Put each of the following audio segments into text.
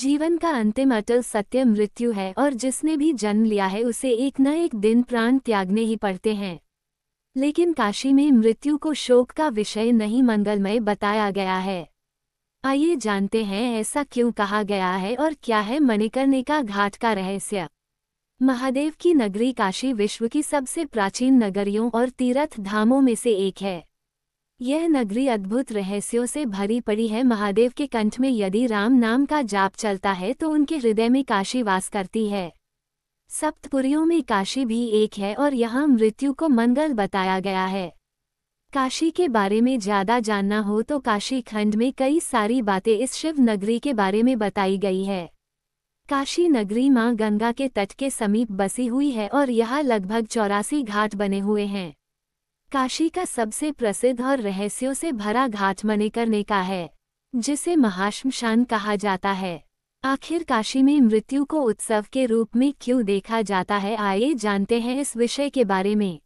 जीवन का अंतिम अटल सत्य मृत्यु है और जिसने भी जन्म लिया है उसे एक न एक दिन प्राण त्यागने ही पड़ते हैं लेकिन काशी में मृत्यु को शोक का विषय नहीं मंगलमय बताया गया है आइए जानते हैं ऐसा क्यों कहा गया है और क्या है मणिकर्णे का घाट का रहस्य महादेव की नगरी काशी विश्व की सबसे प्राचीन नगरियों और तीर्थ धामों में से एक है यह नगरी अद्भुत रहस्यों से भरी पड़ी है महादेव के कंठ में यदि राम नाम का जाप चलता है तो उनके हृदय में काशी वास करती है सप्तपुरियों में काशी भी एक है और यहाँ मृत्यु को मंगल बताया गया है काशी के बारे में ज्यादा जानना हो तो काशी खंड में कई सारी बातें इस शिव नगरी के बारे में बताई गई है काशी नगरी माँ गंगा के तट के समीप बसी हुई है और यहाँ लगभग चौरासी घाट बने हुए हैं काशी का सबसे प्रसिद्ध और रहस्यों से भरा घाट ने का है जिसे महाश्मशान कहा जाता है आखिर काशी में मृत्यु को उत्सव के रूप में क्यों देखा जाता है आइए जानते हैं इस विषय के बारे में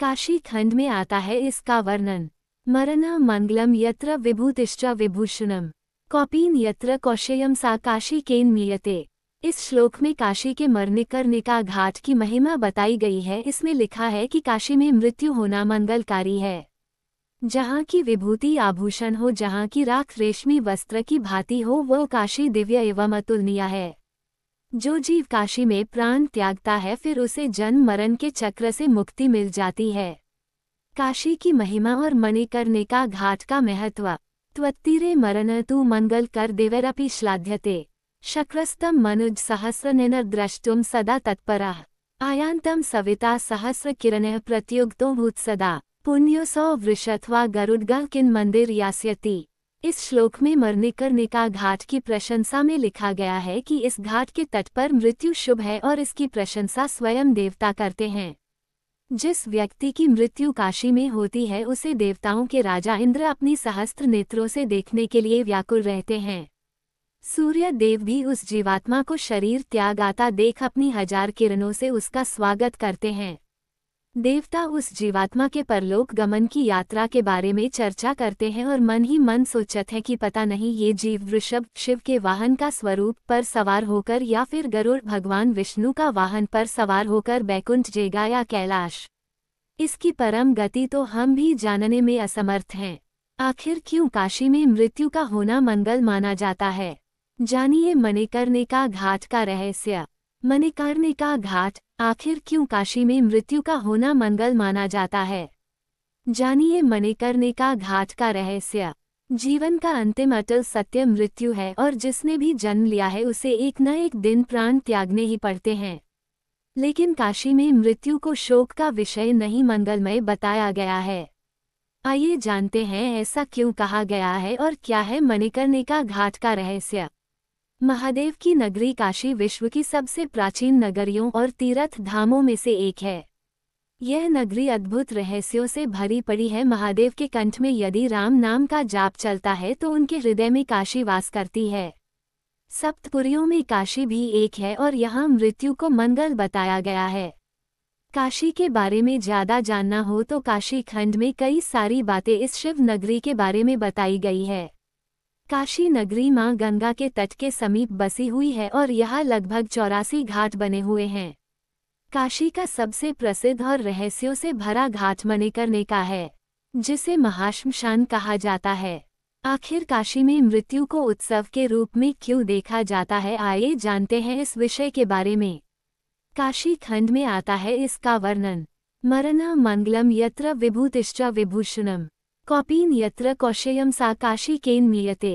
काशी खंड में आता है इसका वर्णन मरना मंगलम यत्र विभूतिश्च विभूषणम कौपीन यत्र कौशयम सा काशी केन मियते इस श्लोक में काशी के मरने करने का घाट की महिमा बताई गई है इसमें लिखा है कि काशी में मृत्यु होना मंगलकारी है जहाँ की विभूति आभूषण हो जहाँ की राख रेशमी वस्त्र की भांति हो वह काशी दिव्य एवं अतुलनीय है जो जीव काशी में प्राण त्यागता है फिर उसे जन्म मरण के चक्र से मुक्ति मिल जाती है काशी की महिमा और मणि करने का घाट का महत्व त्वत्तीरे मरण तू मंगल कर देवरपि श्लाघ्यते शक्रस्तम मनुज सहस्रनिनर द्रष्टुम सदा तत्परः आयांतम सविता सहस्रकिरणः प्रतियुक्तो भूत्सदा पुण्यो सौ वृषथवा गरुडगा किन मंदिर यास्यति इस श्लोक में मरनिकर्णिका घाट की प्रशंसा में लिखा गया है कि इस घाट के तट पर मृत्यु शुभ है और इसकी प्रशंसा स्वयं देवता करते हैं जिस व्यक्ति की मृत्यु काशी में होती है उसे देवताओं के राजा इंद्र अपनी सहस्त्र नेत्रों से देखने के लिए व्याकुल रहते हैं सूर्य देव भी उस जीवात्मा को शरीर त्याग आता देख अपनी हजार किरणों से उसका स्वागत करते हैं देवता उस जीवात्मा के परलोक गमन की यात्रा के बारे में चर्चा करते हैं और मन ही मन सोचत है कि पता नहीं ये जीव वृषभ शिव के वाहन का स्वरूप पर सवार होकर या फिर गरुड़ भगवान विष्णु का वाहन पर सवार होकर बैकुंठ जेगा या कैलाश इसकी परम गति तो हम भी जानने में असमर्थ हैं आखिर क्यों काशी में मृत्यु का होना मंगल माना जाता है जानिए मणिकर्णिका घाट का रहस्य मणिकर्णिका घाट आखिर क्यों काशी में मृत्यु का होना मंगल माना जाता है जानिए मणिकर्णिका घाट का रहस्य जीवन का अंतिम अटल सत्य मृत्यु है और जिसने भी जन्म लिया है उसे एक न एक दिन प्राण त्यागने ही पड़ते हैं लेकिन काशी में मृत्यु को शोक का विषय नहीं मंगलमय बताया गया है आइए जानते हैं ऐसा क्यों कहा गया है और क्या है मणिकर्णिका घाट का रहस्य महादेव की नगरी काशी विश्व की सबसे प्राचीन नगरियों और तीर्थ धामों में से एक है यह नगरी अद्भुत रहस्यों से भरी पड़ी है महादेव के कंठ में यदि राम नाम का जाप चलता है तो उनके हृदय में काशी वास करती है सप्तपुरियों में काशी भी एक है और यहाँ मृत्यु को मंगल बताया गया है काशी के बारे में ज्यादा जानना हो तो काशी खंड में कई सारी बातें इस शिव नगरी के बारे में बताई गई है काशी नगरी मां गंगा के तट के समीप बसी हुई है और यहाँ लगभग चौरासी घाट बने हुए हैं काशी का सबसे प्रसिद्ध और रहस्यों से भरा घाट मणिकर्णे का है जिसे महाश्मशान कहा जाता है आखिर काशी में मृत्यु को उत्सव के रूप में क्यों देखा जाता है आइए जानते हैं इस विषय के बारे में काशी खंड में आता है इसका वर्णन मरना मंगलम यत्र विभूतिश्च विभूषणम कौपीन यत्र कौशयम सा काशी केन मियते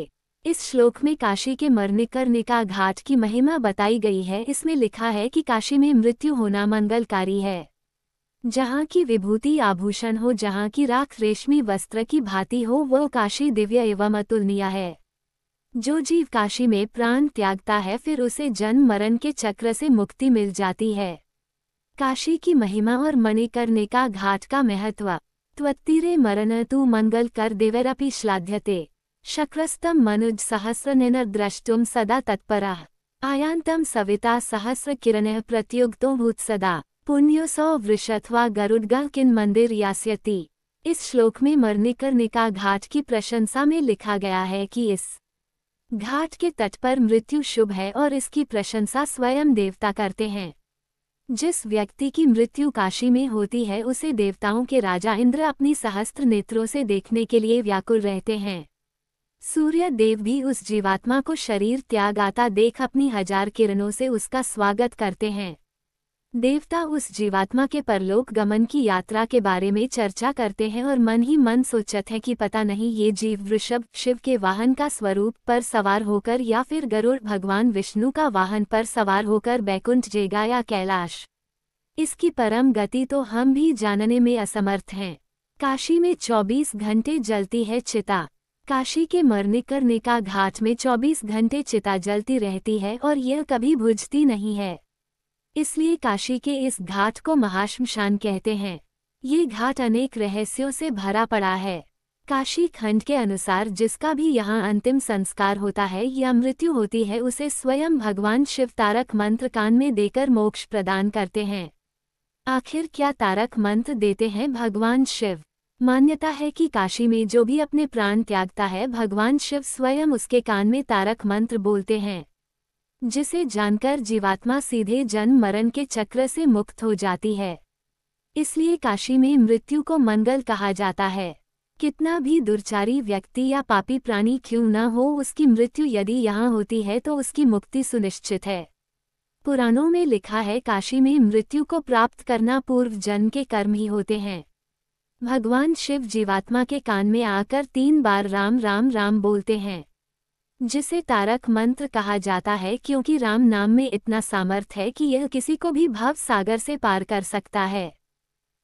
इस श्लोक में काशी के मरने करने का घाट की महिमा बताई गई है इसमें लिखा है कि काशी में मृत्यु होना मंगलकारी है जहाँ की विभूति आभूषण हो जहाँ की राख रेशमी वस्त्र की भांति हो वह काशी दिव्य एवं अतुलनीय है जो जीव काशी में प्राण त्यागता है फिर उसे जन्म मरण के चक्र से मुक्ति मिल जाती है काशी की महिमा और मणिकर्णिका घाट का महत्व त्वत्तीरे मंगल कर देवरपि श्लाघ्यते शक्रस्त मनुज सहस्रनिनर्द्रष्टुं सदा तत्परा आयांतम सविता सहस्र सहस्रकिरणः प्रतियुक्तो पुण्यो सौ वृषथवा गरुडगः किन मंदिर यास्यति इस श्लोक में निका घाट की प्रशंसा में लिखा गया है कि इस घाट के तट पर मृत्यु शुभ है और इसकी प्रशंसा स्वयं देवता करते हैं जिस व्यक्ति की मृत्यु काशी में होती है उसे देवताओं के राजा इंद्र अपनी सहस्त्र नेत्रों से देखने के लिए व्याकुल रहते हैं सूर्य देव भी उस जीवात्मा को शरीर त्यागाता देख अपनी हजार किरणों से उसका स्वागत करते हैं देवता उस जीवात्मा के परलोक गमन की यात्रा के बारे में चर्चा करते हैं और मन ही मन सोचत है कि पता नहीं ये जीव वृषभ शिव के वाहन का स्वरूप पर सवार होकर या फिर गरुड़ भगवान विष्णु का वाहन पर सवार होकर बैकुंठ जेगा या कैलाश इसकी परम गति तो हम भी जानने में असमर्थ हैं काशी में 24 घंटे जलती है चिता काशी के मरनिकर निका घाट में 24 घंटे चिता जलती रहती है और यह कभी बुझती नहीं है इसलिए काशी के इस घाट को महाश्मशान कहते हैं ये घाट अनेक रहस्यों से भरा पड़ा है काशी खंड के अनुसार जिसका भी यहाँ अंतिम संस्कार होता है या मृत्यु होती है उसे स्वयं भगवान शिव तारक मंत्र कान में देकर मोक्ष प्रदान करते हैं आखिर क्या तारक मंत्र देते हैं भगवान शिव मान्यता है कि काशी में जो भी अपने प्राण त्यागता है भगवान शिव स्वयं उसके कान में तारक मंत्र बोलते हैं जिसे जानकर जीवात्मा सीधे जन्म मरण के चक्र से मुक्त हो जाती है इसलिए काशी में मृत्यु को मंगल कहा जाता है कितना भी दुर्चारी व्यक्ति या पापी प्राणी क्यों न हो उसकी मृत्यु यदि यहाँ होती है तो उसकी मुक्ति सुनिश्चित है पुराणों में लिखा है काशी में मृत्यु को प्राप्त करना पूर्व जन्म के कर्म ही होते हैं भगवान शिव जीवात्मा के कान में आकर तीन बार राम राम राम बोलते हैं जिसे तारक मंत्र कहा जाता है क्योंकि राम नाम में इतना सामर्थ है कि यह किसी को भी भव सागर से पार कर सकता है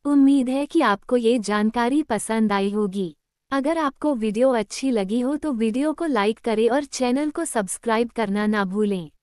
उम्मीद है कि आपको ये जानकारी पसंद आई होगी अगर आपको वीडियो अच्छी लगी हो तो वीडियो को लाइक करें और चैनल को सब्सक्राइब करना ना भूलें